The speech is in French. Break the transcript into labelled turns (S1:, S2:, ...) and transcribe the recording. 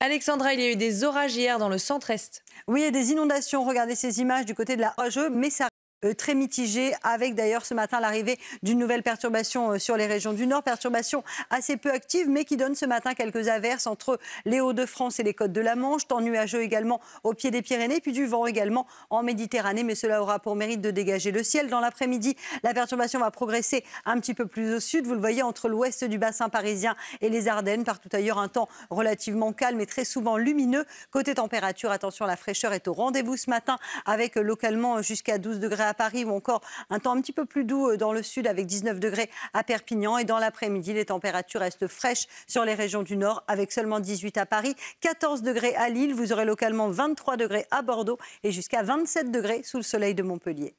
S1: Alexandra, il y a eu des orages hier dans le centre-est. Oui, il a des inondations. Regardez ces images du côté de la Rageux. mais ça euh, très mitigé, avec d'ailleurs ce matin l'arrivée d'une nouvelle perturbation euh, sur les régions du Nord, perturbation assez peu active, mais qui donne ce matin quelques averses entre les Hauts-de-France et les côtes de la Manche, temps nuageux également au pied des Pyrénées, puis du vent également en Méditerranée, mais cela aura pour mérite de dégager le ciel. Dans l'après-midi, la perturbation va progresser un petit peu plus au sud, vous le voyez, entre l'ouest du bassin parisien et les Ardennes, partout ailleurs un temps relativement calme et très souvent lumineux. Côté température, attention, la fraîcheur est au rendez-vous ce matin, avec localement jusqu'à 12 degrés à Paris ou encore un temps un petit peu plus doux euh, dans le sud avec 19 degrés à Perpignan. Et dans l'après-midi, les températures restent fraîches sur les régions du nord avec seulement 18 à Paris, 14 degrés à Lille. Vous aurez localement 23 degrés à Bordeaux et jusqu'à 27 degrés sous le soleil de Montpellier.